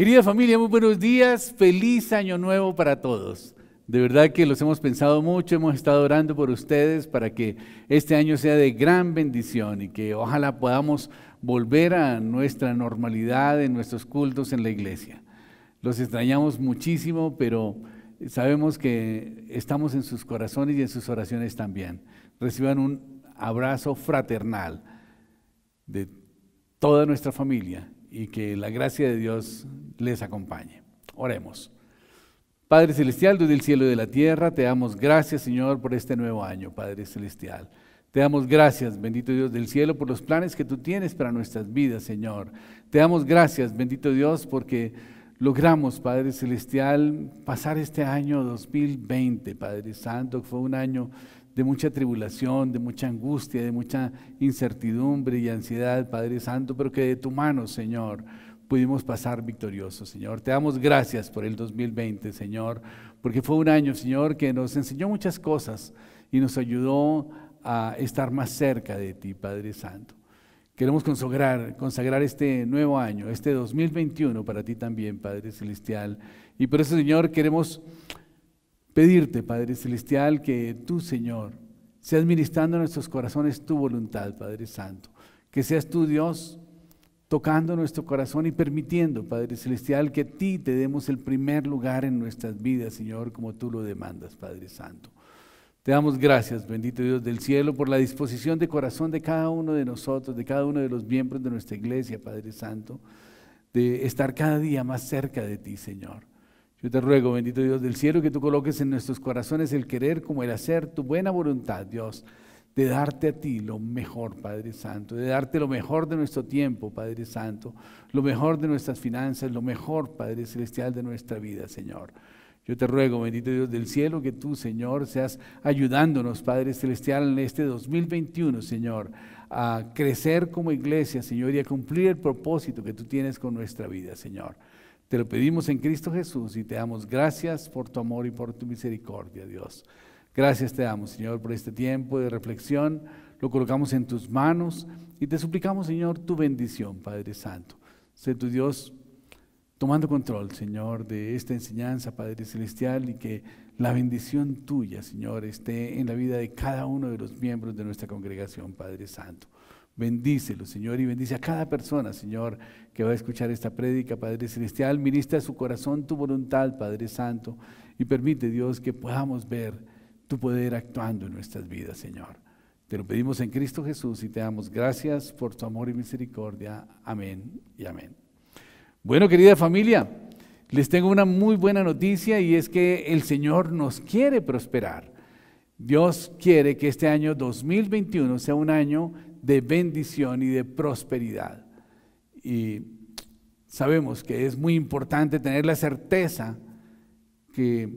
Querida familia, muy buenos días, feliz año nuevo para todos. De verdad que los hemos pensado mucho, hemos estado orando por ustedes para que este año sea de gran bendición y que ojalá podamos volver a nuestra normalidad en nuestros cultos en la iglesia. Los extrañamos muchísimo, pero sabemos que estamos en sus corazones y en sus oraciones también. Reciban un abrazo fraternal de toda nuestra familia y que la gracia de Dios les acompañe. Oremos. Padre Celestial, desde el cielo y de la tierra, te damos gracias, Señor, por este nuevo año, Padre Celestial. Te damos gracias, bendito Dios del cielo, por los planes que tú tienes para nuestras vidas, Señor. Te damos gracias, bendito Dios, porque logramos, Padre Celestial, pasar este año 2020, Padre Santo, que fue un año de mucha tribulación, de mucha angustia, de mucha incertidumbre y ansiedad, Padre Santo, pero que de tu mano, Señor, pudimos pasar victoriosos, Señor. Te damos gracias por el 2020, Señor, porque fue un año, Señor, que nos enseñó muchas cosas y nos ayudó a estar más cerca de ti, Padre Santo. Queremos consagrar, consagrar este nuevo año, este 2021 para ti también, Padre Celestial. Y por eso, Señor, queremos pedirte, Padre Celestial, que tú, Señor, seas ministrando en nuestros corazones tu voluntad, Padre Santo. Que seas tú, Dios, tocando nuestro corazón y permitiendo, Padre Celestial, que a ti te demos el primer lugar en nuestras vidas, Señor, como tú lo demandas, Padre Santo. Te damos gracias, bendito Dios del cielo, por la disposición de corazón de cada uno de nosotros, de cada uno de los miembros de nuestra iglesia, Padre Santo, de estar cada día más cerca de ti, Señor yo te ruego, bendito Dios del cielo, que tú coloques en nuestros corazones el querer como el hacer, tu buena voluntad, Dios, de darte a ti lo mejor, Padre Santo, de darte lo mejor de nuestro tiempo, Padre Santo, lo mejor de nuestras finanzas, lo mejor, Padre Celestial, de nuestra vida, Señor. Yo te ruego, bendito Dios del cielo, que tú, Señor, seas ayudándonos, Padre Celestial, en este 2021, Señor, a crecer como iglesia, Señor, y a cumplir el propósito que tú tienes con nuestra vida, Señor. Te lo pedimos en Cristo Jesús y te damos gracias por tu amor y por tu misericordia, Dios. Gracias te damos, Señor, por este tiempo de reflexión. Lo colocamos en tus manos y te suplicamos, Señor, tu bendición, Padre Santo. Sé tu Dios tomando control, Señor, de esta enseñanza, Padre Celestial, y que la bendición tuya, Señor, esté en la vida de cada uno de los miembros de nuestra congregación, Padre Santo. Bendícelo, Señor, y bendice a cada persona, Señor, que va a escuchar esta prédica, Padre Celestial. Ministra su corazón tu voluntad, Padre Santo, y permite, Dios, que podamos ver tu poder actuando en nuestras vidas, Señor. Te lo pedimos en Cristo Jesús y te damos gracias por tu amor y misericordia. Amén y amén. Bueno, querida familia, les tengo una muy buena noticia y es que el Señor nos quiere prosperar. Dios quiere que este año 2021 sea un año de bendición y de prosperidad. Y sabemos que es muy importante tener la certeza que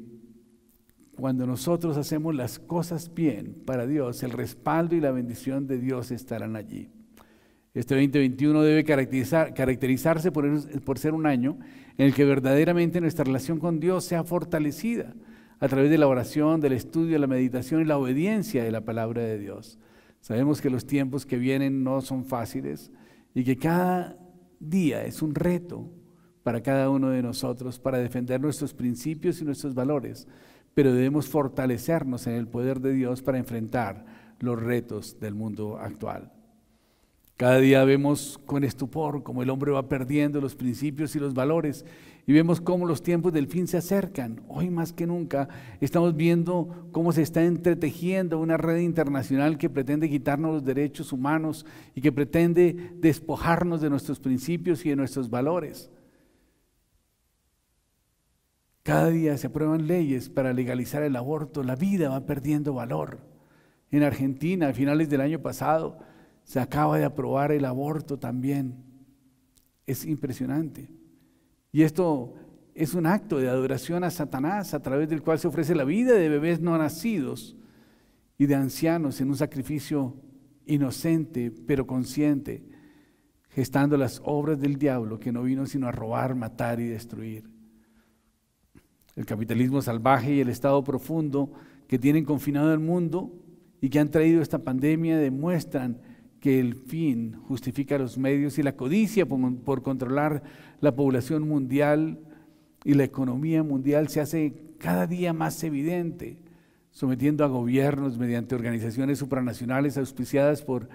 cuando nosotros hacemos las cosas bien para Dios, el respaldo y la bendición de Dios estarán allí. Este 2021 debe caracterizarse por, por, ser un año en el que verdaderamente nuestra relación con Dios sea fortalecida a través de la oración, del estudio, la meditación y la obediencia de la palabra de Dios. Sabemos que los tiempos que vienen no son fáciles y que cada día es un reto para cada uno de nosotros para defender nuestros principios y nuestros valores, pero debemos fortalecernos en el poder de Dios para enfrentar los retos del mundo actual. Cada día vemos con estupor cómo el hombre va perdiendo los principios y los valores y vemos cómo los tiempos del fin se acercan. Hoy más que nunca estamos viendo cómo se está entretejiendo una red internacional que pretende quitarnos los derechos humanos y que pretende despojarnos de nuestros principios y de nuestros valores. Cada día se aprueban leyes para legalizar el aborto, la vida va perdiendo valor. En Argentina, a finales del año pasado, se acaba de aprobar el aborto también. Es impresionante. Y esto es un acto de adoración a Satanás a través del cual se ofrece la vida de bebés no nacidos y de ancianos en un sacrificio inocente pero consciente, gestando las obras del diablo que no vino sino a robar, matar y destruir. El capitalismo salvaje y el estado profundo que tienen confinado el mundo y que han traído esta pandemia demuestran que el fin justifica los medios y la codicia por, controlar la población mundial y la economía mundial se hace cada día más evidente, sometiendo a gobiernos mediante organizaciones supranacionales auspiciadas por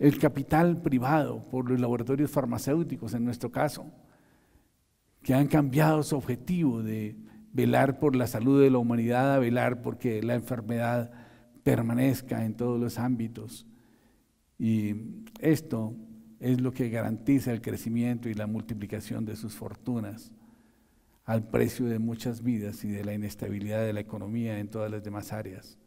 el capital privado, por los laboratorios farmacéuticos en nuestro caso, que han cambiado su objetivo de velar por la salud de la humanidad a velar porque la enfermedad permanezca en todos los ámbitos y esto es lo que garantiza el crecimiento y la multiplicación de sus fortunas al precio de muchas vidas y de la inestabilidad de la economía en todas las demás áreas.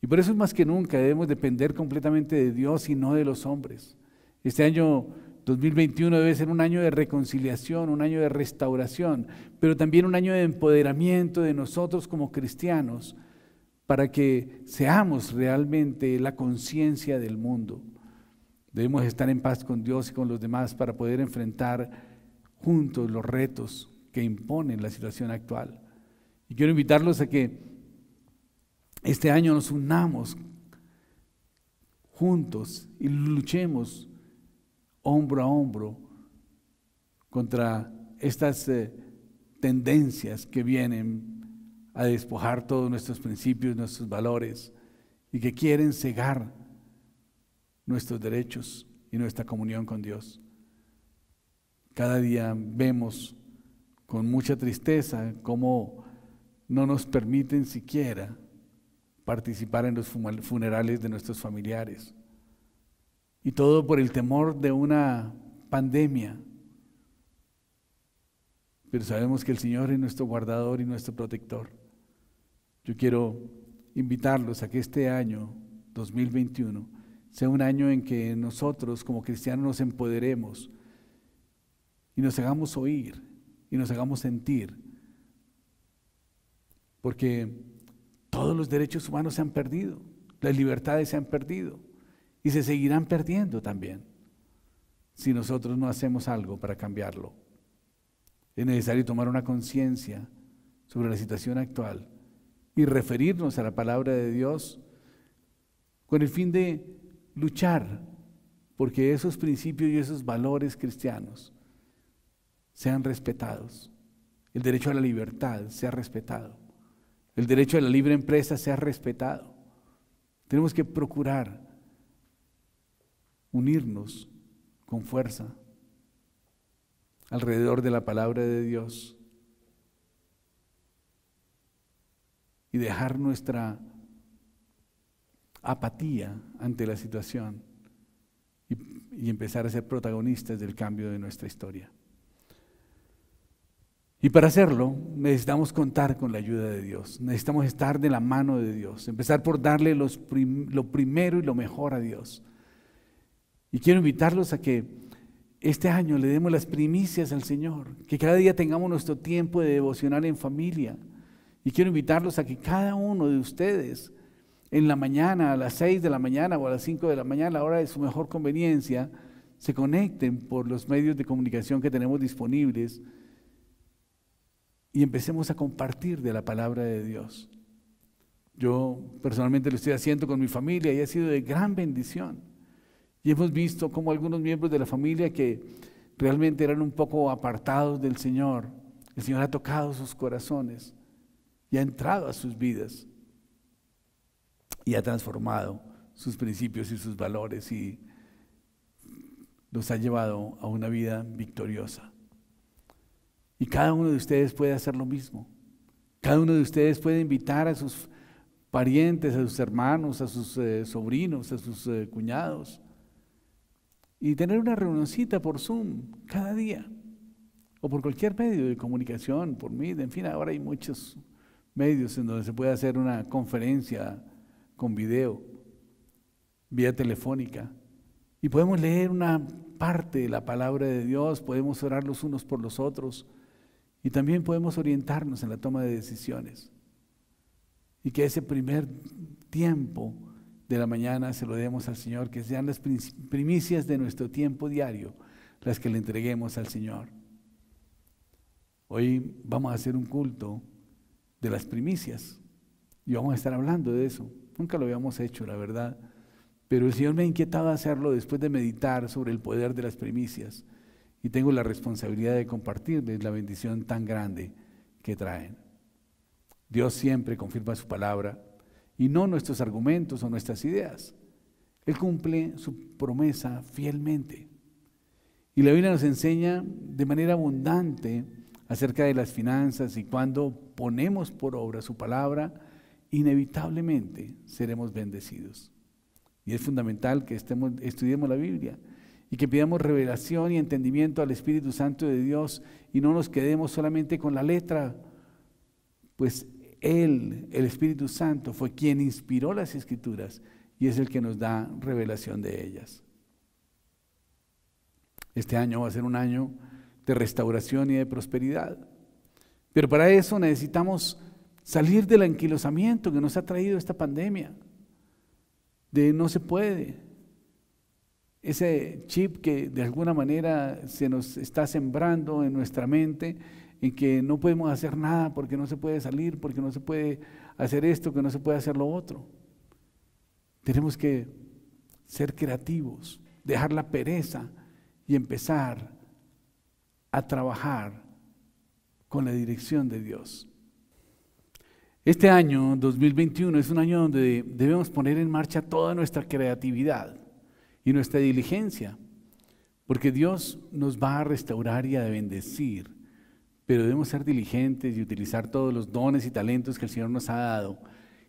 Y por eso es más que nunca debemos depender completamente de Dios y no de los hombres. Este año 2021 debe ser un año de reconciliación, un año de restauración, pero también un año de empoderamiento de nosotros como cristianos para que seamos realmente la conciencia del mundo. Debemos estar en paz con Dios y con los demás para poder enfrentar juntos los retos que imponen la situación actual. Y quiero invitarlos a que este año nos unamos juntos y luchemos hombro a hombro contra estas eh, tendencias que vienen a despojar todos nuestros principios, nuestros valores y que quieren cegar nuestros derechos y nuestra comunión con Dios. Cada día vemos con mucha tristeza cómo no nos permiten siquiera participar en los funerales de nuestros familiares. Y todo por el temor de una pandemia. Pero sabemos que el Señor es nuestro guardador y nuestro protector. Yo quiero invitarlos a que este año 2021 sea un año en que nosotros como cristianos nos empoderemos y nos hagamos oír y nos hagamos sentir. Porque todos los derechos humanos se han perdido, las libertades se han perdido y se seguirán perdiendo también si nosotros no hacemos algo para cambiarlo. Es necesario tomar una conciencia sobre la situación actual y referirnos a la palabra de Dios con el fin de luchar porque esos principios y esos valores cristianos sean respetados. El derecho a la libertad sea respetado. El derecho a la libre empresa sea respetado. Tenemos que procurar unirnos con fuerza alrededor de la palabra de Dios y dejar nuestra apatía ante la situación y, empezar a ser protagonistas del cambio de nuestra historia. Y para hacerlo necesitamos contar con la ayuda de Dios, necesitamos estar de la mano de Dios, empezar por darle los lo primero y lo mejor a Dios. Y quiero invitarlos a que este año le demos las primicias al Señor, que cada día tengamos nuestro tiempo de devocionar en familia, y quiero invitarlos a que cada uno de ustedes, en la mañana, a las 6 de la mañana o a las 5 de la mañana, a la hora de su mejor conveniencia, se conecten por los medios de comunicación que tenemos disponibles y empecemos a compartir de la palabra de Dios. Yo personalmente lo estoy haciendo con mi familia y ha sido de gran bendición. Y hemos visto cómo algunos miembros de la familia que realmente eran un poco apartados del Señor, el Señor ha tocado sus corazones y ha entrado a sus vidas y ha transformado sus principios y sus valores y los ha llevado a una vida victoriosa. Y cada uno de ustedes puede hacer lo mismo. Cada uno de ustedes puede invitar a sus parientes, a sus hermanos, a sus eh, sobrinos, a sus eh, cuñados y tener una reunioncita por Zoom cada día o por cualquier medio de comunicación, por mí, en fin, ahora hay muchos medios en donde se puede hacer una conferencia con video, vía telefónica, y podemos leer una parte de la palabra de Dios, podemos orar los unos por los otros, y también podemos orientarnos en la toma de decisiones. Y que ese primer tiempo de la mañana se lo demos al Señor, que sean las primicias de nuestro tiempo diario las que le entreguemos al Señor. Hoy vamos a hacer un culto de las primicias. Y vamos a estar hablando de eso. Nunca lo habíamos hecho, la verdad. Pero el Señor me ha inquietado hacerlo después de meditar sobre el poder de las primicias. Y tengo la responsabilidad de compartirles la bendición tan grande que traen. Dios siempre confirma su palabra y no nuestros argumentos o nuestras ideas. Él cumple su promesa fielmente. Y la Biblia nos enseña de manera abundante acerca de las finanzas y cuando ponemos por obra su palabra, inevitablemente seremos bendecidos. Y es fundamental que estemos, estudiemos la Biblia y que pidamos revelación y entendimiento al Espíritu Santo de Dios y no nos quedemos solamente con la letra, pues Él, el Espíritu Santo, fue quien inspiró las escrituras y es el que nos da revelación de ellas. Este año va a ser un año de restauración y de prosperidad. Pero para eso necesitamos salir del anquilosamiento que nos ha traído esta pandemia, de no se puede. Ese chip que de alguna manera se nos está sembrando en nuestra mente, en que no podemos hacer nada porque no se puede salir, porque no se puede hacer esto, que no se puede hacer lo otro. Tenemos que ser creativos, dejar la pereza y empezar a trabajar con la dirección de Dios. Este año 2021 es un año donde debemos poner en marcha toda nuestra creatividad y nuestra diligencia, porque Dios nos va a restaurar y a bendecir, pero debemos ser diligentes y utilizar todos los dones y talentos que el Señor nos ha dado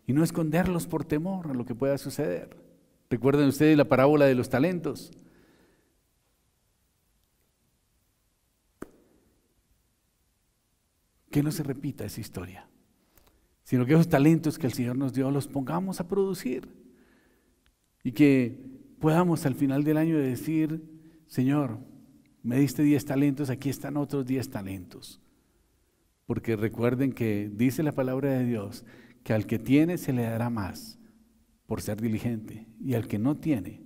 y no esconderlos por temor a lo que pueda suceder. Recuerden ustedes la parábola de los talentos. que no se repita esa historia, sino que esos talentos que el Señor nos dio los pongamos a producir y que podamos al final del año decir, Señor, me diste 10 talentos, aquí están otros 10 talentos. Porque recuerden que dice la palabra de Dios que al que tiene se le dará más por ser diligente y al que no tiene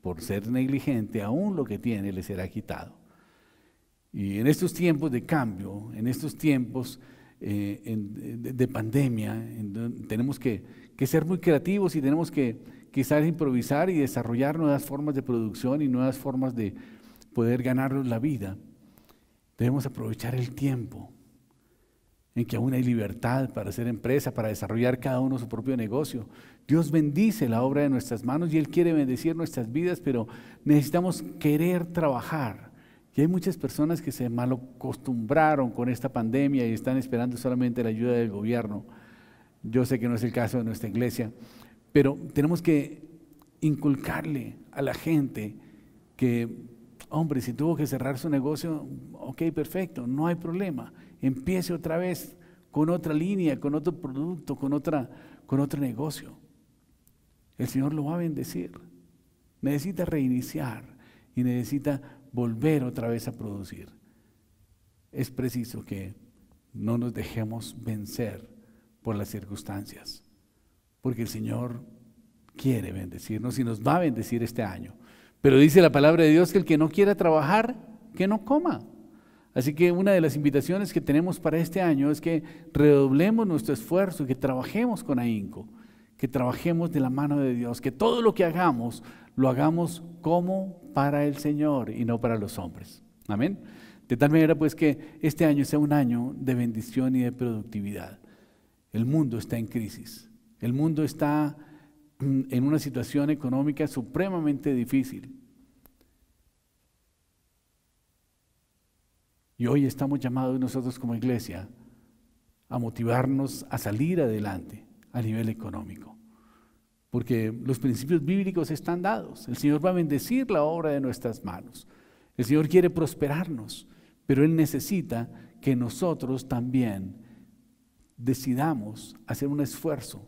por ser negligente aún lo que tiene le será quitado. Y en estos tiempos de cambio, en estos tiempos eh, de, pandemia, tenemos que, ser muy creativos y tenemos que quizás improvisar y desarrollar nuevas formas de producción y nuevas formas de poder ganarnos la vida. Debemos aprovechar el tiempo en que aún hay libertad para hacer empresa, para desarrollar cada uno su propio negocio. Dios bendice la obra de nuestras manos y Él quiere bendecir nuestras vidas, pero necesitamos querer trabajar y hay muchas personas que se acostumbraron con esta pandemia y están esperando solamente la ayuda del gobierno. Yo sé que no es el caso de nuestra iglesia, pero tenemos que inculcarle a la gente que, hombre, si tuvo que cerrar su negocio, ok, perfecto, no hay problema. Empiece otra vez con otra línea, con otro producto, con, otra, con otro negocio. El Señor lo va a bendecir. Necesita reiniciar y necesita volver otra vez a producir. Es preciso que no nos dejemos vencer por las circunstancias, porque el Señor quiere bendecirnos y nos va a bendecir este año. Pero dice la palabra de Dios que el que no quiera trabajar, que no coma. Así que una de las invitaciones que tenemos para este año es que redoblemos nuestro esfuerzo, y que trabajemos con ahínco que trabajemos de la mano de Dios, que todo lo que hagamos lo hagamos como para el Señor y no para los hombres. Amén. De tal manera pues que este año sea un año de bendición y de productividad. El mundo está en crisis. El mundo está mm, en una situación económica supremamente difícil. Y hoy estamos llamados nosotros como iglesia a motivarnos a salir adelante a nivel económico porque los principios bíblicos están dados. El Señor va a bendecir la obra de nuestras manos. El Señor quiere prosperarnos, pero Él necesita que nosotros también decidamos hacer un esfuerzo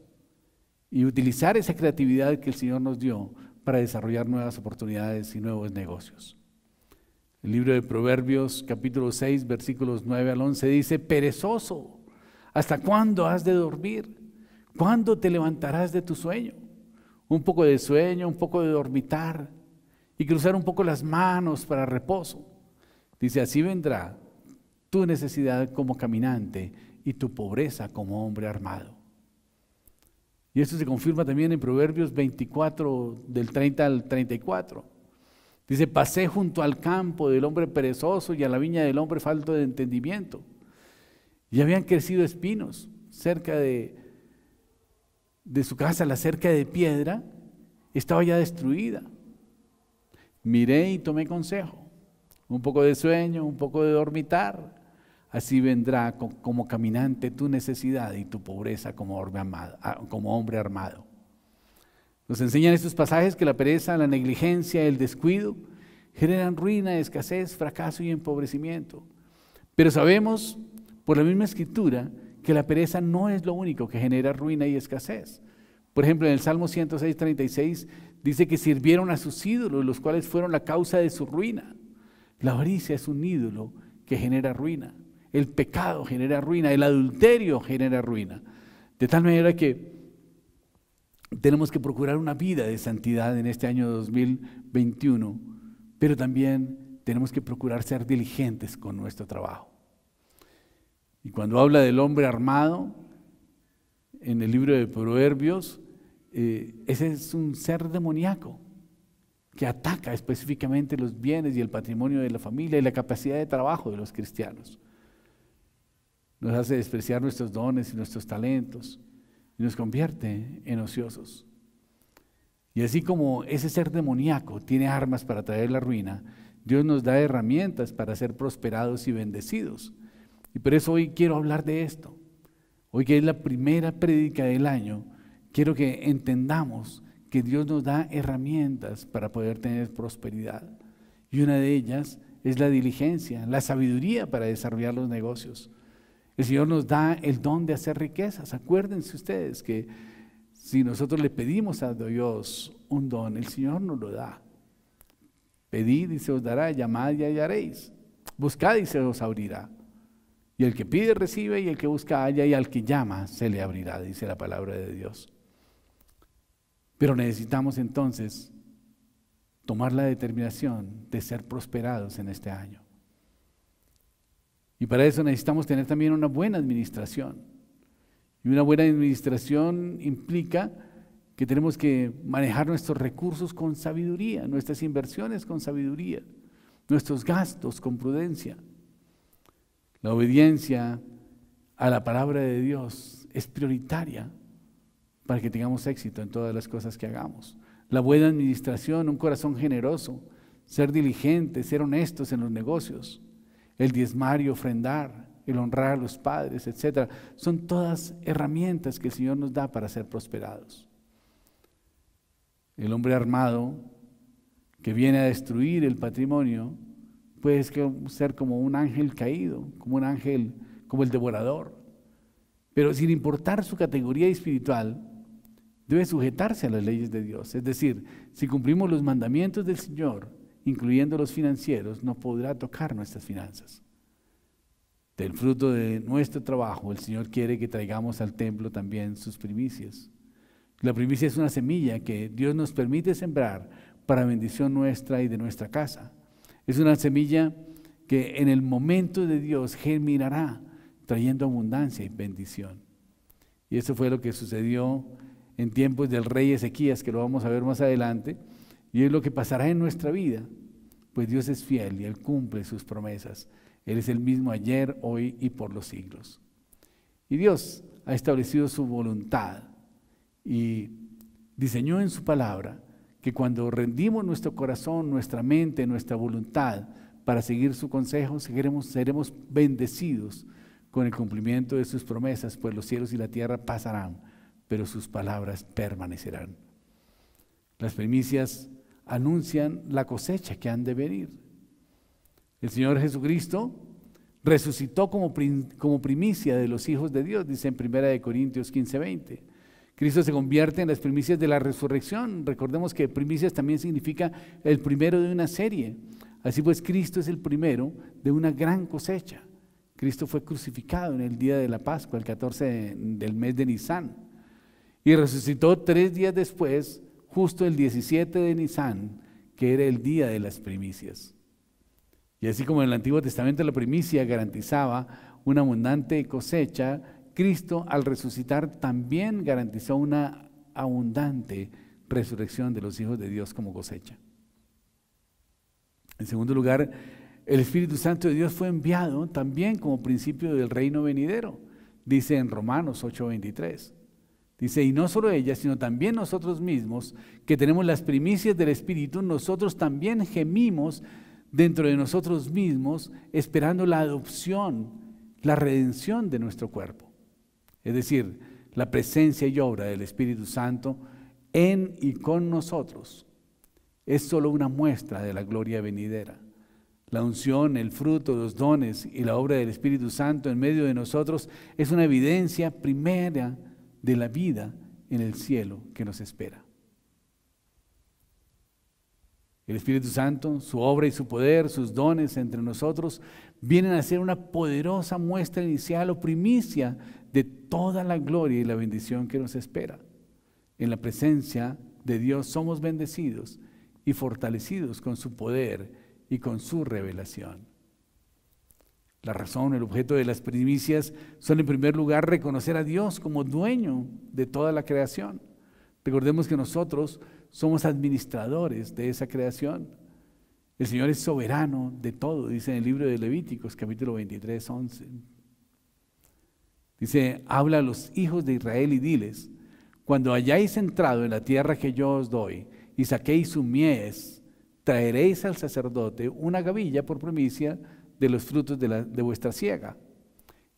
y utilizar esa creatividad que el Señor nos dio para desarrollar nuevas oportunidades y nuevos negocios. El libro de Proverbios capítulo 6 versículos 9 al 11 dice, perezoso, ¿hasta cuándo has de dormir? ¿Cuándo te levantarás de tu sueño? un poco de sueño, un poco de dormitar y cruzar un poco las manos para reposo. Dice, así vendrá tu necesidad como caminante y tu pobreza como hombre armado. Y esto se confirma también en Proverbios 24, del 30 al 34. Dice, pasé junto al campo del hombre perezoso y a la viña del hombre falto de entendimiento. Y habían crecido espinos cerca de de su casa, la cerca de piedra, estaba ya destruida. Miré y tomé consejo. Un poco de sueño, un poco de dormitar. Así vendrá como caminante tu necesidad y tu pobreza ah, como hombre armado. Nos enseñan estos pasajes que la pereza, la negligencia, el descuido generan ruina, escasez, fracaso y empobrecimiento. Pero sabemos por la misma escritura que la pereza no es lo único que genera ruina y escasez. Por ejemplo, en el Salmo 106, 36 dice que sirvieron a sus ídolos, los cuales fueron la causa de su ruina. La avaricia es un ídolo que genera ruina. El pecado genera ruina, el adulterio genera ruina. De tal manera que tenemos que procurar una vida de santidad en este año 2021, pero también tenemos que procurar ser diligentes con nuestro trabajo. Y cuando habla del hombre armado en el libro de Proverbios, eh, ese es un ser demoníaco que ataca específicamente los bienes y el patrimonio de la familia y la capacidad de trabajo de los cristianos. Nos hace despreciar nuestros dones y nuestros talentos y nos convierte en ociosos. Y así como ese ser demoníaco tiene armas para traer la ruina, Dios nos da herramientas para ser prosperados y bendecidos y por eso hoy quiero hablar de esto. Hoy que es la primera prédica del año, quiero que entendamos que Dios nos da herramientas para poder tener prosperidad. Y una de ellas es la diligencia, la sabiduría para desarrollar los negocios. El Señor nos da el don de hacer riquezas. Acuérdense ustedes que si nosotros le pedimos a Dios un don, el Señor nos lo da. Pedid y se os dará, llamad y hallaréis. Buscad y se os abrirá. Y el que pide recibe y el que busca halla y al que llama se le abrirá, dice la palabra de Dios. Pero necesitamos entonces tomar la determinación de ser prosperados en este año. Y para eso necesitamos tener también una buena administración. Y una buena administración implica que tenemos que manejar nuestros recursos con sabiduría, nuestras inversiones con sabiduría, nuestros gastos con prudencia. La obediencia a la palabra de Dios es prioritaria para que tengamos éxito en todas las cosas que hagamos. La buena administración, un corazón generoso, ser diligente, ser honestos en los negocios, el diezmar y ofrendar, el honrar a los padres, etc. Son todas herramientas que el Señor nos da para ser prosperados. El hombre armado que viene a destruir el patrimonio Puede ser como un ángel caído, como un ángel, como el devorador. Pero sin importar su categoría espiritual, debe sujetarse a las leyes de Dios. Es decir, si cumplimos los mandamientos del Señor, incluyendo los financieros, no podrá tocar nuestras finanzas. Del fruto de nuestro trabajo, el Señor quiere que traigamos al templo también sus primicias. La primicia es una semilla que Dios nos permite sembrar para bendición nuestra y de nuestra casa. Es una semilla que en el momento de Dios germinará, trayendo abundancia y bendición. Y eso fue lo que sucedió en tiempos del rey Ezequías, que lo vamos a ver más adelante, y es lo que pasará en nuestra vida, pues Dios es fiel y Él cumple sus promesas. Él es el mismo ayer, hoy y por los siglos. Y Dios ha establecido su voluntad y diseñó en su palabra que cuando rendimos nuestro corazón, nuestra mente, nuestra voluntad para seguir su consejo, seguiremos, seremos bendecidos con el cumplimiento de sus promesas, pues los cielos y la tierra pasarán, pero sus palabras permanecerán. Las primicias anuncian la cosecha que han de venir. El Señor Jesucristo resucitó como, como primicia de los hijos de Dios, dice en 1 Corintios 15:20. Cristo se convierte en las primicias de la resurrección. Recordemos que primicias también significa el primero de una serie. Así pues, Cristo es el primero de una gran cosecha. Cristo fue crucificado en el día de la Pascua, el 14 del mes de Nisan, y resucitó tres días después, justo el 17 de Nisan, que era el día de las primicias. Y así como en el Antiguo Testamento la primicia garantizaba una abundante cosecha, Cristo al resucitar también garantizó una abundante resurrección de los hijos de Dios como cosecha. En segundo lugar, el Espíritu Santo de Dios fue enviado también como principio del reino venidero, dice en Romanos 8:23. Dice, y no solo ella, sino también nosotros mismos, que tenemos las primicias del Espíritu, nosotros también gemimos dentro de nosotros mismos, esperando la adopción, la redención de nuestro cuerpo. Es decir, la presencia y obra del Espíritu Santo en y con nosotros es solo una muestra de la gloria venidera. La unción, el fruto, los dones y la obra del Espíritu Santo en medio de nosotros es una evidencia primera de la vida en el cielo que nos espera. El Espíritu Santo, su obra y su poder, sus dones entre nosotros, vienen a ser una poderosa muestra inicial o primicia de toda la gloria y la bendición que nos espera. En la presencia de Dios somos bendecidos y fortalecidos con su poder y con su revelación. La razón, el objeto de las primicias son en primer lugar reconocer a Dios como dueño de toda la creación. Recordemos que nosotros somos administradores de esa creación. El Señor es soberano de todo, dice en el libro de Levíticos capítulo 23, 11. Dice, habla a los hijos de Israel y diles, cuando hayáis entrado en la tierra que yo os doy y saquéis su mies, traeréis al sacerdote una gavilla por primicia de los frutos de, vuestra siega.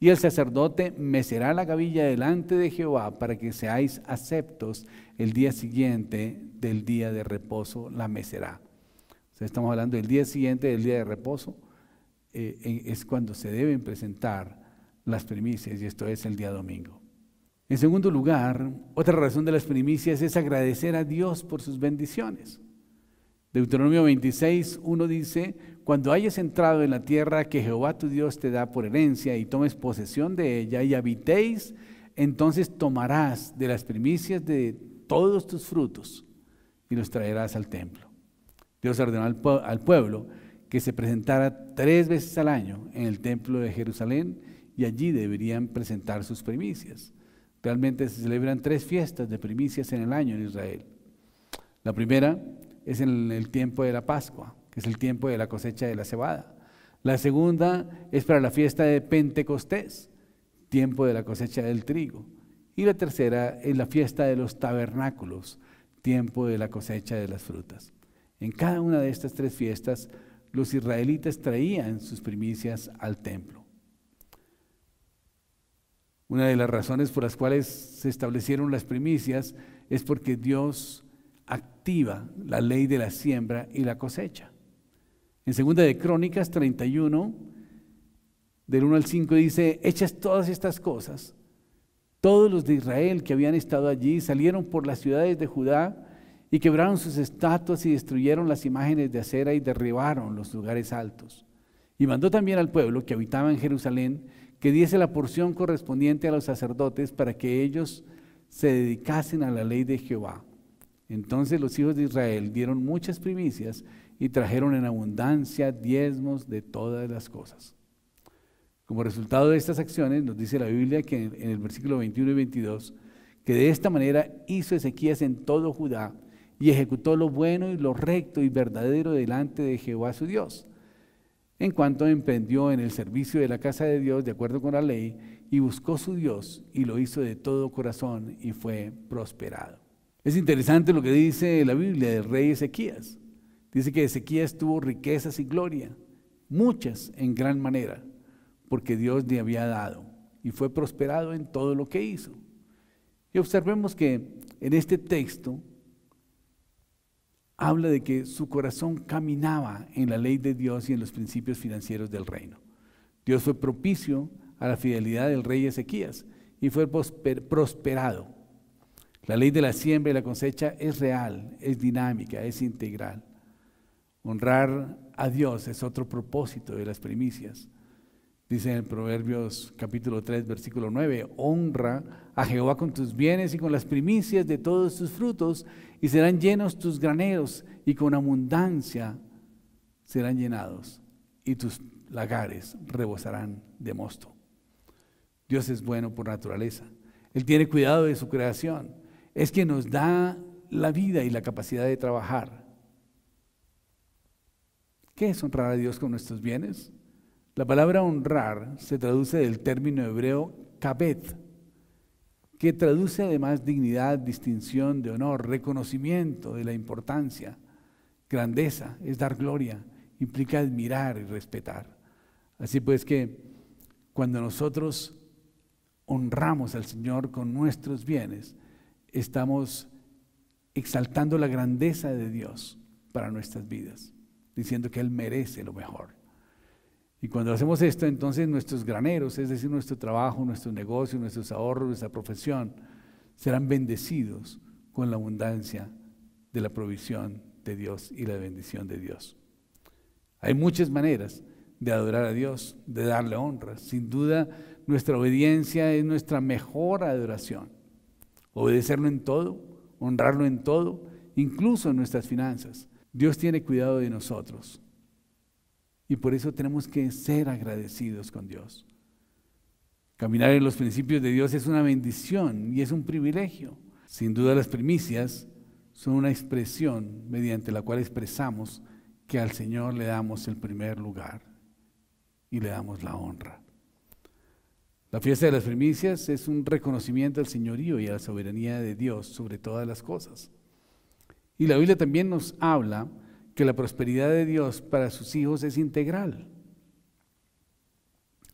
Y el sacerdote mecerá la gavilla delante de Jehová para que seáis aceptos el día siguiente del día de reposo, la mecerá. O sea, estamos hablando del día siguiente del día de reposo, eh, eh, es cuando se deben presentar las primicias, y esto es el día domingo. En segundo lugar, otra razón de las primicias es agradecer a Dios por sus bendiciones. Deuteronomio 26, 1 dice, cuando hayas entrado en la tierra que Jehová tu Dios te da por herencia y tomes posesión de ella y habitéis, entonces tomarás de las primicias de todos tus frutos y los traerás al templo. Dios ordenó al, al pueblo que se presentara tres veces al año en el templo de Jerusalén y allí deberían presentar sus primicias. Realmente se celebran tres fiestas de primicias en el año en Israel. La primera es en el tiempo de la Pascua, que es el tiempo de la cosecha de la cebada. La segunda es para la fiesta de Pentecostés, tiempo de la cosecha del trigo. Y la tercera es la fiesta de los tabernáculos, tiempo de la cosecha de las frutas. En cada una de estas tres fiestas, los israelitas traían sus primicias al templo. Una de las razones por las cuales se establecieron las primicias es porque Dios activa la ley de la siembra y la cosecha. En segunda de Crónicas 31, del 1 al 5 dice, hechas todas estas cosas, todos los de Israel que habían estado allí salieron por las ciudades de Judá y quebraron sus estatuas y destruyeron las imágenes de acera y derribaron los lugares altos. Y mandó también al pueblo que habitaba en Jerusalén que diese la porción correspondiente a los sacerdotes para que ellos se dedicasen a la ley de Jehová. Entonces los hijos de Israel dieron muchas primicias y trajeron en abundancia diezmos de todas las cosas. Como resultado de estas acciones, nos dice la Biblia que en el versículo 21 y 22, que de esta manera hizo Ezequías en todo Judá y ejecutó lo bueno y lo recto y verdadero delante de Jehová su Dios en cuanto emprendió en el servicio de la casa de Dios de acuerdo con la ley y buscó su Dios y lo hizo de todo corazón y fue prosperado. Es interesante lo que dice la Biblia del rey Ezequías. Dice que Ezequías tuvo riquezas y gloria, muchas en gran manera, porque Dios le había dado y fue prosperado en todo lo que hizo. Y observemos que en este texto habla de que su corazón caminaba en la ley de Dios y en los principios financieros del reino. Dios fue propicio a la fidelidad del rey Ezequías y fue prosperado. La ley de la siembra y la cosecha es real, es dinámica, es integral. Honrar a Dios es otro propósito de las primicias. Dice en Proverbios capítulo 3, versículo 9, honra a Jehová con tus bienes y con las primicias de todos tus frutos, y serán llenos tus graneros, y con abundancia serán llenados, y tus lagares rebosarán de mosto. Dios es bueno por naturaleza. Él tiene cuidado de su creación. Es quien nos da la vida y la capacidad de trabajar. ¿Qué es honrar a Dios con nuestros bienes? La palabra honrar se traduce del término hebreo kabet, que traduce además dignidad, distinción, de honor, reconocimiento de la importancia, grandeza, es dar gloria, implica admirar y respetar. Así pues que cuando nosotros honramos al Señor con nuestros bienes, estamos exaltando la grandeza de Dios para nuestras vidas, diciendo que Él merece lo mejor. Y cuando hacemos esto, entonces nuestros graneros, es decir, nuestro trabajo, nuestro negocio, nuestros ahorros, nuestra profesión, serán bendecidos con la abundancia de la provisión de Dios y la bendición de Dios. Hay muchas maneras de adorar a Dios, de darle honra. Sin duda, nuestra obediencia es nuestra mejor adoración. Obedecerlo en todo, honrarlo en todo, incluso en nuestras finanzas. Dios tiene cuidado de nosotros. Y por eso tenemos que ser agradecidos con Dios. Caminar en los principios de Dios es una bendición y es un privilegio. Sin duda las primicias son una expresión mediante la cual expresamos que al Señor le damos el primer lugar y le damos la honra. La fiesta de las primicias es un reconocimiento al señorío y a la soberanía de Dios sobre todas las cosas. Y la Biblia también nos habla que la prosperidad de Dios para sus hijos es integral.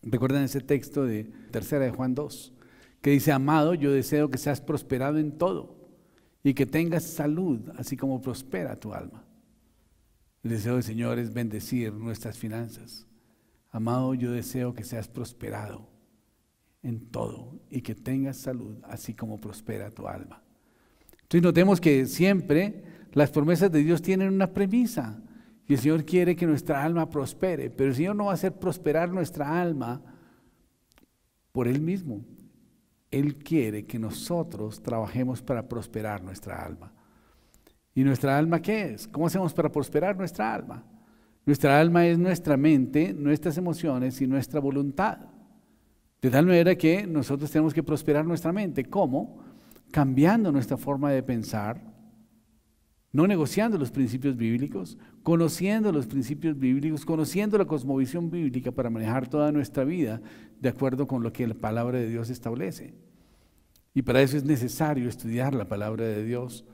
Recuerdan ese texto de Tercera de Juan 2, que dice, amado, yo deseo que seas prosperado en todo y que tengas salud, así como prospera tu alma. El deseo del Señor es bendecir nuestras finanzas. Amado, yo deseo que seas prosperado en todo y que tengas salud, así como prospera tu alma. Entonces notemos que siempre las promesas de Dios tienen una premisa y el Señor quiere que nuestra alma prospere, pero el Señor no va a hacer prosperar nuestra alma por Él mismo. Él quiere que nosotros trabajemos para prosperar nuestra alma. ¿Y nuestra alma qué es? ¿Cómo hacemos para prosperar nuestra alma? Nuestra alma es nuestra mente, nuestras emociones y nuestra voluntad. De tal manera que nosotros tenemos que prosperar nuestra mente. ¿Cómo? Cambiando nuestra forma de pensar, no negociando los principios bíblicos, conociendo los principios bíblicos, conociendo la cosmovisión bíblica para manejar toda nuestra vida de acuerdo con lo que la palabra de Dios establece. Y para eso es necesario estudiar la palabra de Dios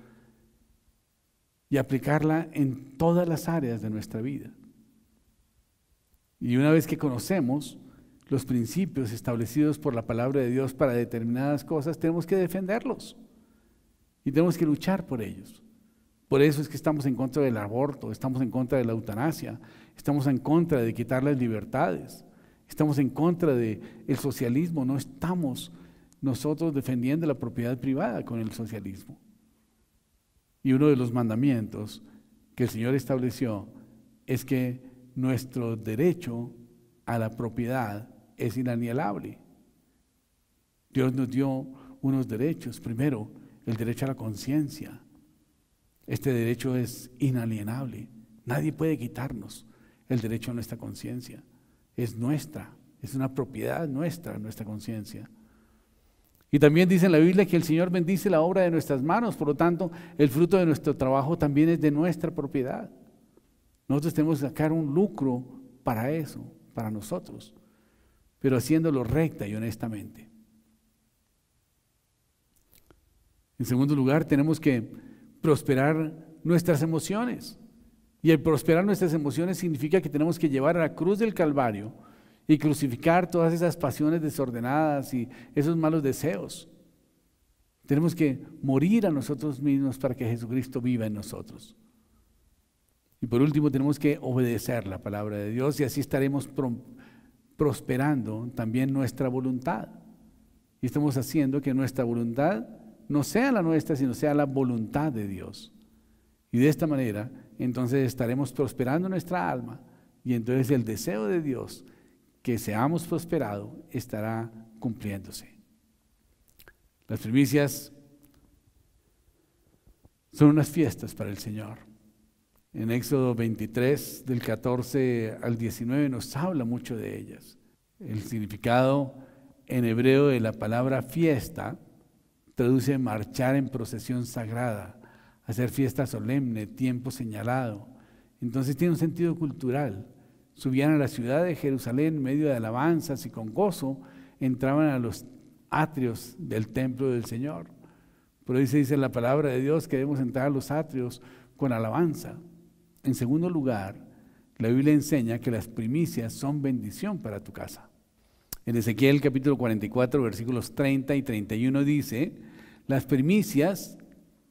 y aplicarla en todas las áreas de nuestra vida. Y una vez que conocemos los principios establecidos por la palabra de Dios para determinadas cosas, tenemos que defenderlos y tenemos que luchar por ellos. Por eso es que estamos en contra del aborto, estamos en contra de la eutanasia, estamos en contra de quitar las libertades, estamos en contra del socialismo, no estamos nosotros defendiendo la propiedad privada con el socialismo. Y uno de los mandamientos que el Señor estableció es que nuestro derecho a la propiedad es inalienable. Dios nos dio unos derechos. Primero, el derecho a la conciencia. Este derecho es inalienable. Nadie puede quitarnos el derecho a nuestra conciencia. Es nuestra, es una propiedad nuestra, nuestra conciencia. Y también dice en la Biblia que el Señor bendice la obra de nuestras manos, por lo tanto, el fruto de nuestro trabajo también es de nuestra propiedad. Nosotros tenemos que sacar un lucro para eso, para nosotros, pero haciéndolo recta y honestamente. En segundo lugar, tenemos que prosperar nuestras emociones. Y el prosperar nuestras emociones significa que tenemos que llevar a la cruz del Calvario y crucificar todas esas pasiones desordenadas y esos malos deseos. Tenemos que morir a nosotros mismos para que Jesucristo viva en nosotros. Y por último, tenemos que obedecer la palabra de Dios y así estaremos prosperando también nuestra voluntad. Y estamos haciendo que nuestra voluntad no sea la nuestra, sino sea la voluntad de Dios. Y de esta manera, entonces estaremos prosperando nuestra alma y entonces el deseo de Dios que seamos prosperados estará cumpliéndose. Las primicias son unas fiestas para el Señor. En Éxodo 23, del 14 al 19, nos habla mucho de ellas. El significado en hebreo de la palabra fiesta traduce marchar en procesión sagrada, hacer fiesta solemne, tiempo señalado. Entonces tiene un sentido cultural. Subían a la ciudad de Jerusalén en medio de alabanzas y con gozo entraban a los atrios del templo del Señor. Por ahí se dice la palabra de Dios que debemos entrar a los atrios con alabanza. En segundo lugar, la Biblia enseña que las primicias son bendición para tu casa. En Ezequiel capítulo 44, versículos 30 y 31 dice, las primicias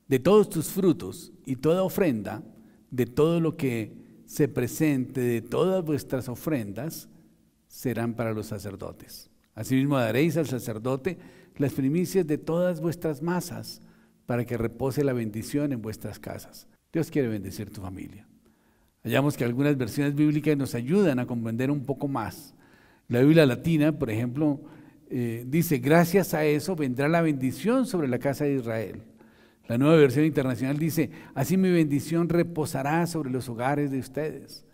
de todos tus frutos y toda ofrenda, de todo lo que se presente, de todas vuestras ofrendas, serán para los sacerdotes. Asimismo daréis al sacerdote las primicias de todas vuestras masas, para que repose la bendición en vuestras casas. Dios quiere bendecir tu familia. Hallamos que algunas versiones bíblicas nos ayudan a comprender un poco más la Biblia latina, por ejemplo, eh, dice, gracias a eso vendrá la bendición sobre la casa de Israel. La nueva versión internacional dice, así mi bendición reposará sobre los hogares de ustedes.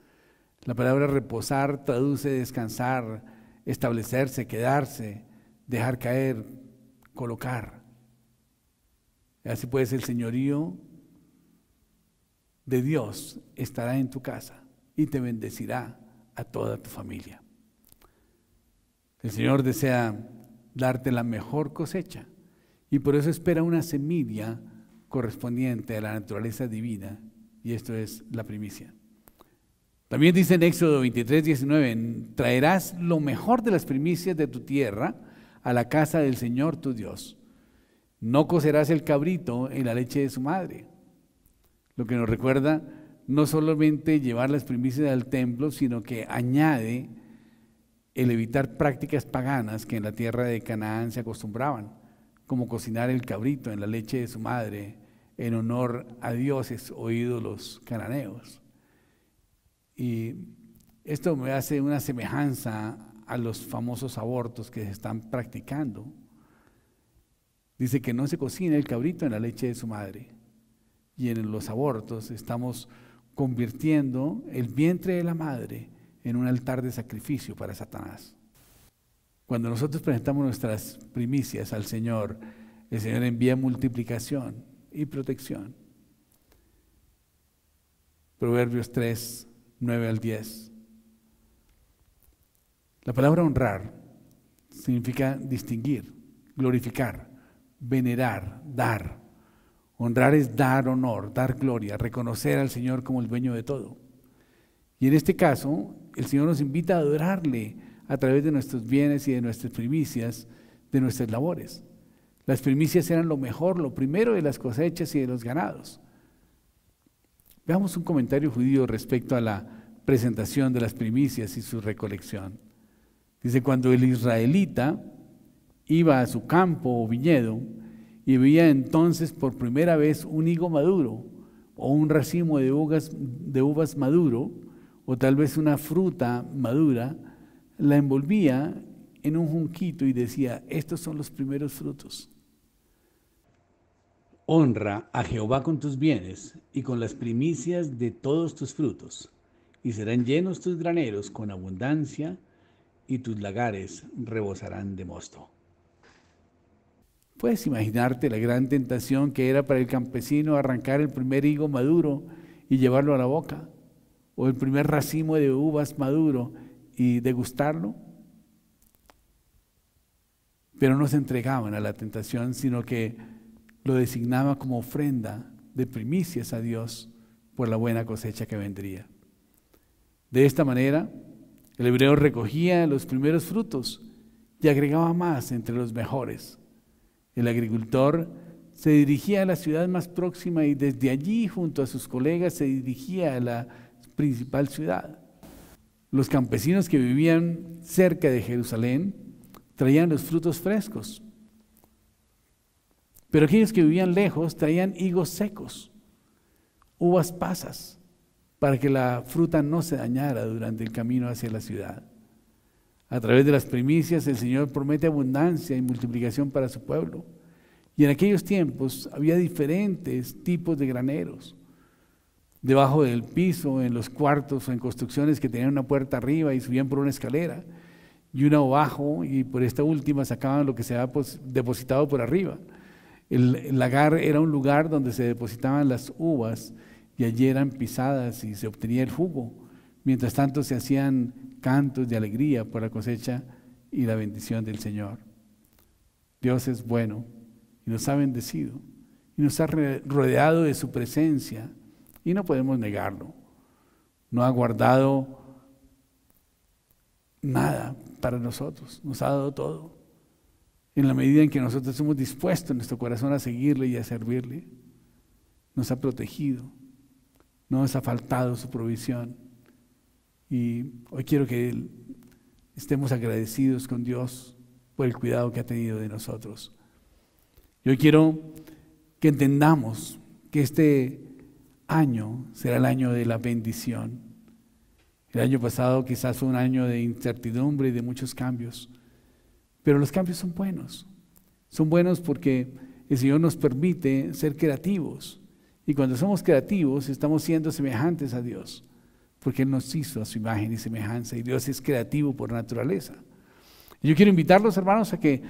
La palabra reposar traduce descansar, establecerse, quedarse, dejar caer, colocar. Así pues el señorío de Dios estará en tu casa y te bendecirá a toda tu familia. El Señor desea darte la mejor cosecha y por eso espera una semilla correspondiente a la naturaleza divina y esto es la primicia. También dice en Éxodo 23, 19, traerás lo mejor de las primicias de tu tierra a la casa del Señor tu Dios. No cocerás el cabrito en la leche de su madre. Lo que nos recuerda no solamente llevar las primicias al templo, sino que añade el evitar prácticas paganas que en la tierra de Canaán se acostumbraban, como cocinar el cabrito en la leche de su madre en honor a dioses o ídolos cananeos. Y esto me hace una semejanza a los famosos abortos que se están practicando. Dice que no se cocina el cabrito en la leche de su madre. Y en los abortos estamos convirtiendo el vientre de la madre en un altar de sacrificio para Satanás. Cuando nosotros presentamos nuestras primicias al Señor, el Señor envía multiplicación y protección. Proverbios 3, 9 al 10. La palabra honrar significa distinguir, glorificar, venerar, dar. Honrar es dar honor, dar gloria, reconocer al Señor como el dueño de todo. Y en este caso, el Señor nos invita a adorarle a través de nuestros bienes y de nuestras primicias, de nuestras labores. Las primicias eran lo mejor, lo primero de las cosechas y de los ganados. Veamos un comentario judío respecto a la presentación de las primicias y su recolección. Dice, cuando el israelita iba a su campo o viñedo y veía entonces por primera vez un higo maduro o un racimo de uvas, de uvas maduro, o tal vez una fruta madura, la envolvía en un junquito y decía, estos son los primeros frutos. Honra a Jehová con tus bienes y con las primicias de todos tus frutos, y serán llenos tus graneros con abundancia, y tus lagares rebosarán de mosto. Puedes imaginarte la gran tentación que era para el campesino arrancar el primer higo maduro y llevarlo a la boca o el primer racimo de uvas maduro y degustarlo. Pero no se entregaban a la tentación, sino que lo designaba como ofrenda de primicias a Dios por la buena cosecha que vendría. De esta manera, el hebreo recogía los primeros frutos y agregaba más entre los mejores. El agricultor se dirigía a la ciudad más próxima y desde allí, junto a sus colegas, se dirigía a la principal ciudad. Los campesinos que vivían cerca de Jerusalén traían los frutos frescos, pero aquellos que vivían lejos traían higos secos, uvas pasas, para que la fruta no se dañara durante el camino hacia la ciudad. A través de las primicias el Señor promete abundancia y multiplicación para su pueblo. Y en aquellos tiempos había diferentes tipos de graneros debajo del piso, en los cuartos, o en construcciones que tenían una puerta arriba y subían por una escalera y una abajo y por esta última sacaban lo que se había depositado por arriba. el lagar era un lugar donde se depositaban las uvas y allí eran pisadas y se obtenía el jugo. Mientras tanto se hacían cantos de alegría por la cosecha y la bendición del Señor. Dios es bueno y nos ha bendecido y nos ha rodeado de su presencia y no podemos negarlo. No ha guardado nada para nosotros, nos ha dado todo. En la medida en que nosotros hemos dispuesto en nuestro corazón a seguirle y a servirle, nos ha protegido, no nos ha faltado su provisión. Y hoy quiero que estemos agradecidos con Dios por el cuidado que ha tenido de nosotros. Yo quiero que entendamos que este año será el año de la bendición. El año pasado quizás fue un año de incertidumbre y de muchos cambios, pero los cambios son buenos. Son buenos porque el Señor nos permite ser creativos. Y cuando somos creativos estamos siendo semejantes a Dios, porque Él nos hizo a su imagen y semejanza, y Dios es creativo por naturaleza. Yo quiero invitarlos, hermanos, a que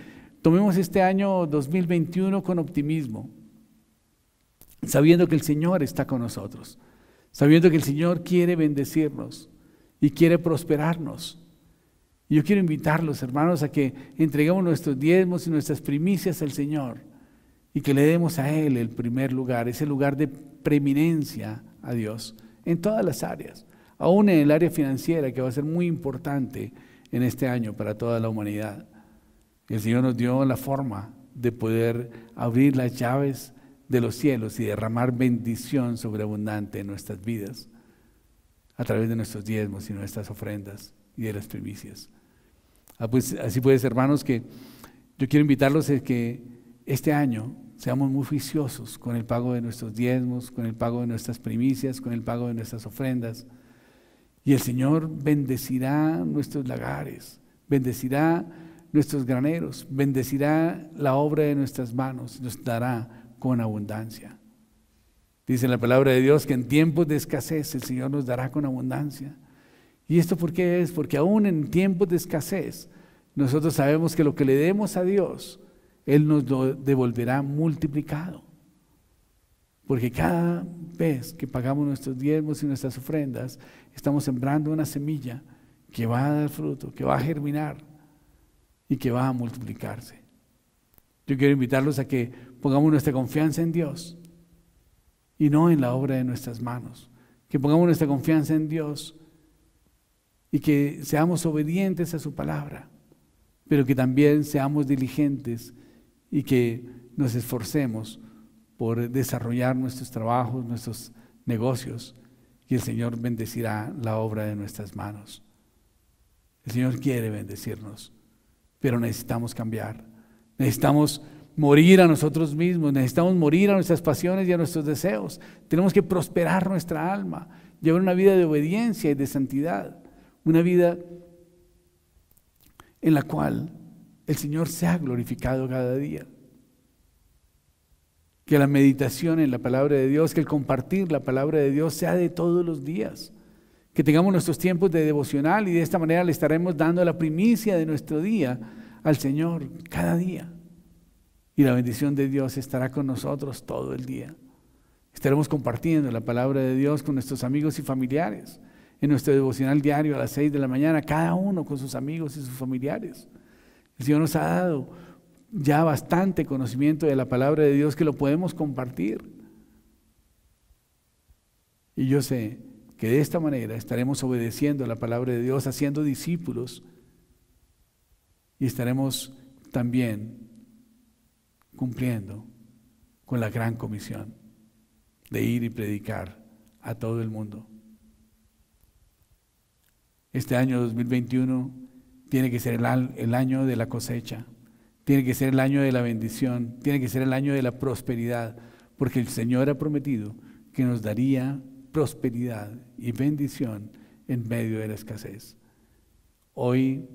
tomemos este año 2021 con optimismo sabiendo que el Señor está con nosotros, sabiendo que el Señor quiere bendecirnos y quiere prosperarnos. yo quiero invitarlos, hermanos, a que entreguemos nuestros diezmos y nuestras primicias al Señor y que le demos a Él el primer lugar, ese lugar de preeminencia a Dios en todas las áreas, aún en el área financiera que va a ser muy importante en este año para toda la humanidad. El Señor nos dio la forma de poder abrir las llaves de los cielos y derramar bendición sobreabundante en nuestras vidas a través de nuestros diezmos y nuestras ofrendas y de las primicias. así ah, puede así pues, hermanos, que yo quiero invitarlos a que este año seamos muy juiciosos con el pago de nuestros diezmos, con el pago de nuestras primicias, con el pago de nuestras ofrendas. Y el Señor bendecirá nuestros lagares, bendecirá nuestros graneros, bendecirá la obra de nuestras manos, nos dará con abundancia. Dice la palabra de Dios que en tiempos de escasez el Señor nos dará con abundancia. ¿Y esto por qué es? Porque aún en tiempos de escasez nosotros sabemos que lo que le demos a Dios, Él nos lo devolverá multiplicado. Porque cada vez que pagamos nuestros diezmos y nuestras ofrendas, estamos sembrando una semilla que va a dar fruto, que va a germinar y que va a multiplicarse. Yo quiero invitarlos a que pongamos nuestra confianza en Dios y no en la obra de nuestras manos. Que pongamos nuestra confianza en Dios y que seamos obedientes a su palabra, pero que también seamos diligentes y que nos esforcemos por desarrollar nuestros trabajos, nuestros negocios, y el Señor bendecirá la obra de nuestras manos. El Señor quiere bendecirnos, pero necesitamos cambiar. Necesitamos morir a nosotros mismos, necesitamos morir a nuestras pasiones y a nuestros deseos. Tenemos que prosperar nuestra alma, llevar una vida de obediencia y de santidad, una vida en la cual el Señor sea glorificado cada día. Que la meditación en la palabra de Dios, que el compartir la palabra de Dios sea de todos los días. Que tengamos nuestros tiempos de devocional y de esta manera le estaremos dando la primicia de nuestro día al Señor cada día. Y la bendición de Dios estará con nosotros todo el día. Estaremos compartiendo la palabra de Dios con nuestros amigos y familiares en nuestro devocional diario a las 6 de la mañana, cada uno con sus amigos y sus familiares. El Señor nos ha dado ya bastante conocimiento de la palabra de Dios que lo podemos compartir. Y yo sé que de esta manera estaremos obedeciendo la palabra de Dios, haciendo discípulos y estaremos también cumpliendo con la gran comisión de ir y predicar a todo el mundo. Este año 2021 tiene que ser el, año de la cosecha, tiene que ser el año de la bendición, tiene que ser el año de la prosperidad, porque el Señor ha prometido que nos daría prosperidad y bendición en medio de la escasez. Hoy,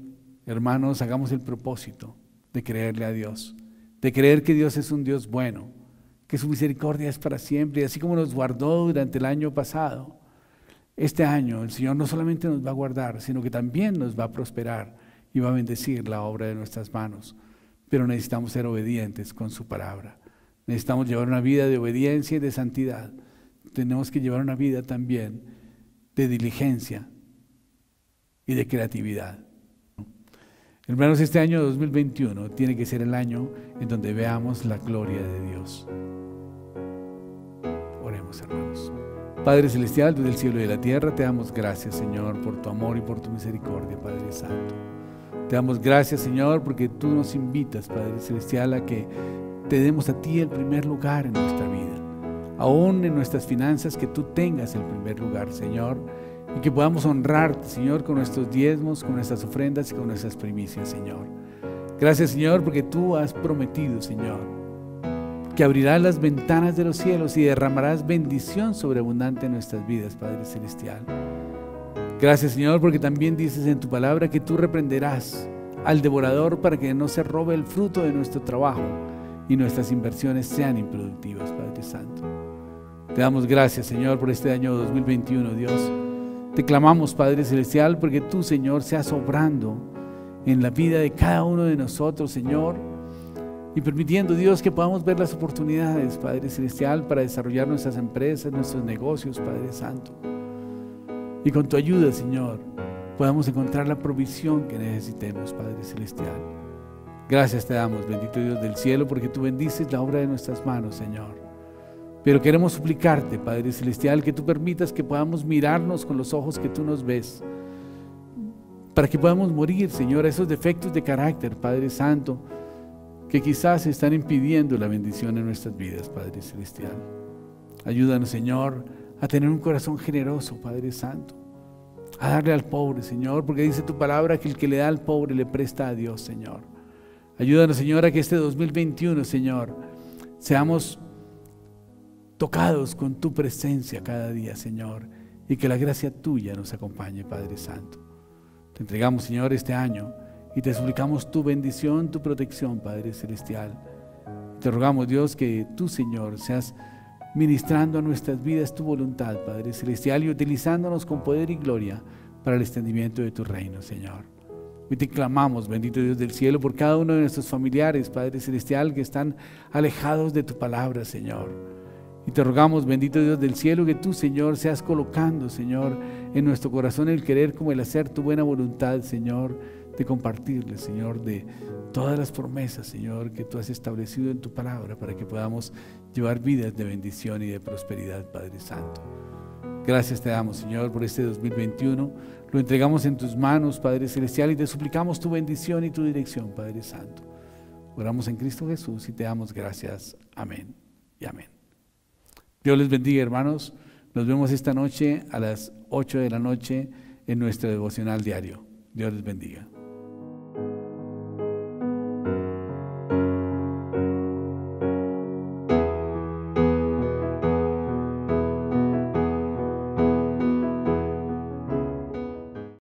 hermanos, hagamos el propósito de creerle a Dios de creer que Dios es un Dios bueno, que su misericordia es para siempre, y así como nos guardó durante el año pasado, este año el Señor no solamente nos va a guardar, sino que también nos va a prosperar y va a bendecir la obra de nuestras manos. Pero necesitamos ser obedientes con su palabra. Necesitamos llevar una vida de obediencia y de santidad. Tenemos que llevar una vida también de diligencia y de creatividad. Hermanos, este año 2021 tiene que ser el año en donde veamos la gloria de Dios. Oremos, hermanos. Padre Celestial, desde el cielo y de la tierra, te damos gracias, Señor, por tu amor y por tu misericordia, Padre Santo. Te damos gracias, Señor, porque tú nos invitas, Padre Celestial, a que te demos a ti el primer lugar en nuestra vida. Aún en nuestras finanzas, que tú tengas el primer lugar, Señor y que podamos honrarte, Señor, con nuestros diezmos, con nuestras ofrendas y con nuestras primicias, Señor. Gracias, Señor, porque tú has prometido, Señor, que abrirás las ventanas de los cielos y derramarás bendición sobreabundante en nuestras vidas, Padre Celestial. Gracias, Señor, porque también dices en tu palabra que tú reprenderás al devorador para que no se robe el fruto de nuestro trabajo y nuestras inversiones sean improductivas, Padre Santo. Te damos gracias, Señor, por este año 2021, Dios te clamamos, Padre Celestial, porque tú, Señor, seas obrando en la vida de cada uno de nosotros, Señor, y permitiendo, Dios, que podamos ver las oportunidades, Padre Celestial, para desarrollar nuestras empresas, nuestros negocios, Padre Santo. Y con tu ayuda, Señor, podamos encontrar la provisión que necesitemos, Padre Celestial. Gracias te damos, bendito Dios del cielo, porque tú bendices la obra de nuestras manos, Señor. Pero queremos suplicarte, Padre Celestial, que tú permitas que podamos mirarnos con los ojos que tú nos ves, para que podamos morir, Señor, esos defectos de carácter, Padre Santo, que quizás están impidiendo la bendición en nuestras vidas, Padre Celestial. Ayúdanos, Señor, a tener un corazón generoso, Padre Santo, a darle al pobre, Señor, porque dice tu palabra que el que le da al pobre le presta a Dios, Señor. Ayúdanos, Señor, a que este 2021, Señor, seamos tocados con tu presencia cada día, Señor, y que la gracia tuya nos acompañe, Padre Santo. Te entregamos, Señor, este año y te suplicamos tu bendición, tu protección, Padre Celestial. Te rogamos, Dios, que tú, Señor, seas ministrando a nuestras vidas tu voluntad, Padre Celestial, y utilizándonos con poder y gloria para el extendimiento de tu reino, Señor. Y te clamamos, bendito Dios del cielo, por cada uno de nuestros familiares, Padre Celestial, que están alejados de tu palabra, Señor. Y te rogamos, bendito Dios del cielo, que tú, Señor, seas colocando, Señor, en nuestro corazón el querer como el hacer tu buena voluntad, Señor, de compartirle, Señor, de todas las promesas, Señor, que tú has establecido en tu palabra para que podamos llevar vidas de bendición y de prosperidad, Padre Santo. Gracias te damos, Señor, por este 2021. Lo entregamos en tus manos, Padre Celestial, y te suplicamos tu bendición y tu dirección, Padre Santo. Oramos en Cristo Jesús y te damos gracias. Amén y amén. Dios les bendiga, hermanos. Nos vemos esta noche a las 8 de la noche en nuestro devocional diario. Dios les bendiga.